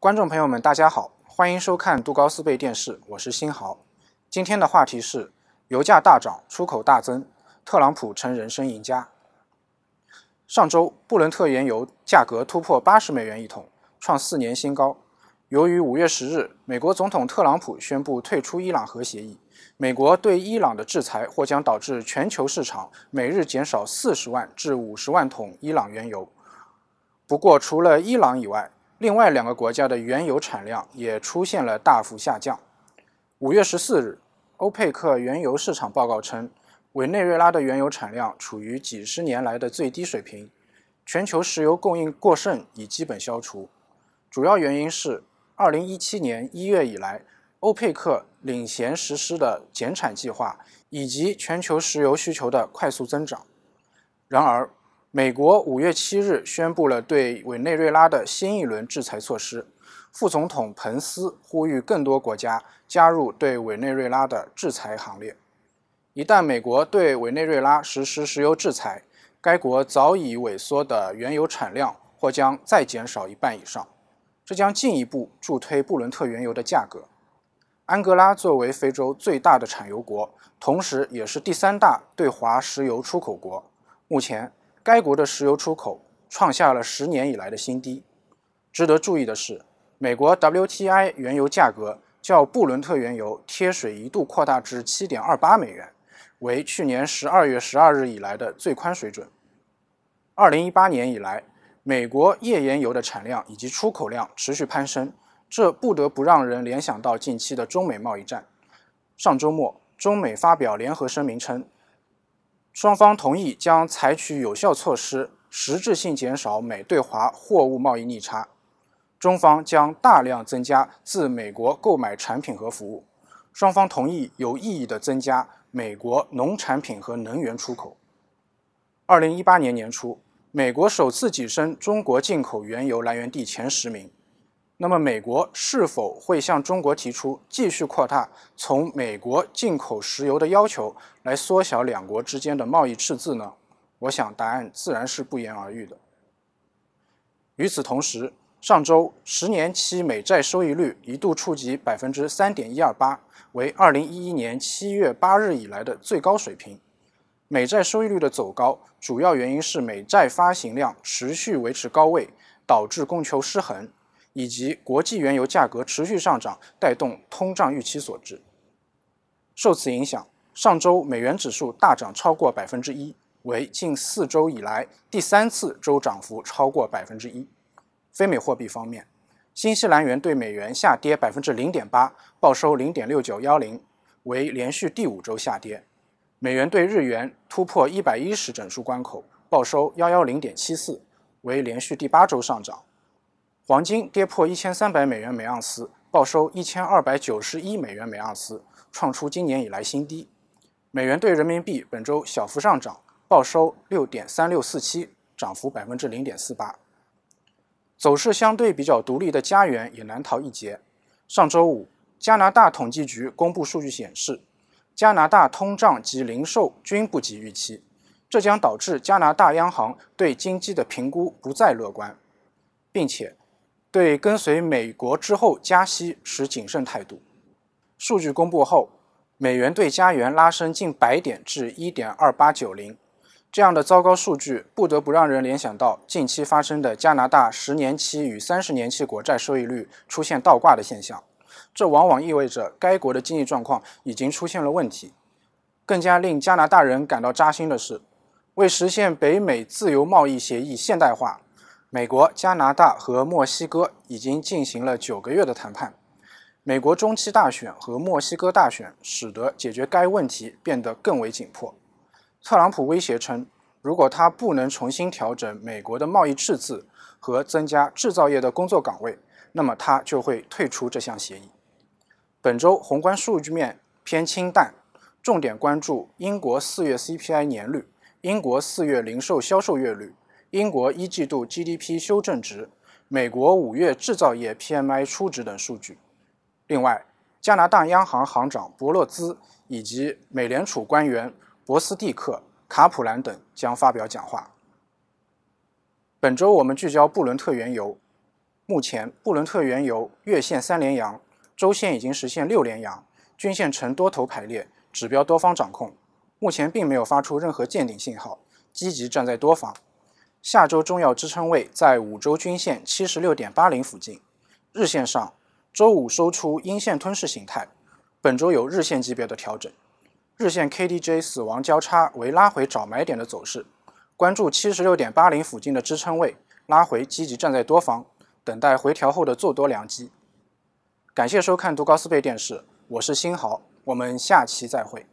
观众朋友们，大家好，欢迎收看杜高斯贝电视，我是新豪。今天的话题是油价大涨，出口大增，特朗普成人生赢家。上周布伦特原油价格突破八十美元一桶，创四年新高。由于五月十日美国总统特朗普宣布退出伊朗核协议，美国对伊朗的制裁或将导致全球市场每日减少四十万至五十万桶伊朗原油。不过，除了伊朗以外，另外两个国家的原油产量也出现了大幅下降。五月十四日，欧佩克原油市场报告称，委内瑞拉的原油产量处于几十年来的最低水平，全球石油供应过剩已基本消除。主要原因是二零一七年一月以来，欧佩克领衔实施的减产计划以及全球石油需求的快速增长。然而，美国五月七日宣布了对委内瑞拉的新一轮制裁措施。副总统彭斯呼吁更多国家加入对委内瑞拉的制裁行列。一旦美国对委内瑞拉实施石油制裁，该国早已萎缩的原油产量或将再减少一半以上，这将进一步助推布伦特原油的价格。安哥拉作为非洲最大的产油国，同时也是第三大对华石油出口国，目前。该国的石油出口创下了十年以来的新低。值得注意的是，美国 WTI 原油价格较布伦特原油贴水一度扩大至7.28美元，为去年12月12日以来的最宽水准。2018年以来，美国页岩油的产量以及出口量持续攀升，这不得不让人联想到近期的中美贸易战。上周末，中美发表联合声明称。双方同意将采取有效措施，实质性减少美对华货物贸易逆差。中方将大量增加自美国购买产品和服务。双方同意有意义地增加美国农产品和能源出口。二零一八年年初，美国首次跻身中国进口原油来源地前十名。那么，美国是否会向中国提出继续扩大从美国进口石油的要求，来缩小两国之间的贸易赤字呢？我想，答案自然是不言而喻的。与此同时，上周十年期美债收益率一度触及百分之三点一二八，为二零一一年七月八日以来的最高水平。美债收益率的走高，主要原因是美债发行量持续维持高位，导致供求失衡。以及国际原油价格持续上涨，带动通胀预期所致。受此影响，上周美元指数大涨超过百分之一，为近四周以来第三次周涨幅超过百分之一。非美货币方面，新西兰元对美元下跌百分之零点八，报收零点六九幺零，为连续第五周下跌。美元对日元突破一百一十整数关口，报收幺幺零点七四，为连续第八周上涨。黄金跌破一千三百美元每盎司，报收一千二百九十一美元每盎司，创出今年以来新低。美元对人民币本周小幅上涨，报收六点三六四七，涨幅百分之零点四八。走势相对比较独立的加元也难逃一劫。上周五，加拿大统计局公布数据显示，加拿大通胀及零售均不及预期，这将导致加拿大央行对经济的评估不再乐观，并且。对跟随美国之后加息持谨慎态度。数据公布后，美元对加元拉升近百点至1.2890。这样的糟糕数据不得不让人联想到近期发生的加拿大十年期与三十年期国债收益率出现倒挂的现象。这往往意味着该国的经济状况已经出现了问题。更加令加拿大人感到扎心的是，为实现北美自由贸易协议现代化。美国、加拿大和墨西哥已经进行了九个月的谈判。美国中期大选和墨西哥大选使得解决该问题变得更为紧迫。特朗普威胁称，如果他不能重新调整美国的贸易赤字和增加制造业的工作岗位，那么他就会退出这项协议。本周宏观数据面偏清淡，重点关注英国四月 CPI 年率、英国四月零售销售月率。英国一季度 GDP 修正值、美国五月制造业 PMI 初值等数据。另外，加拿大央行行长伯洛兹以及美联储官员博斯蒂克、卡普兰等将发表讲话。本周我们聚焦布伦特原油。目前，布伦特原油月线三连阳，周线已经实现六连阳，均线呈多头排列，指标多方掌控。目前并没有发出任何见顶信号，积极站在多方。下周重要支撑位在五周均线七十六点八零附近。日线上，周五收出阴线吞噬形态，本周有日线级别的调整。日线 KDJ 死亡交叉为拉回找买点的走势，关注七十六点八零附近的支撑位，拉回积极站在多方，等待回调后的做多良机。感谢收看杜高斯贝电视，我是新豪，我们下期再会。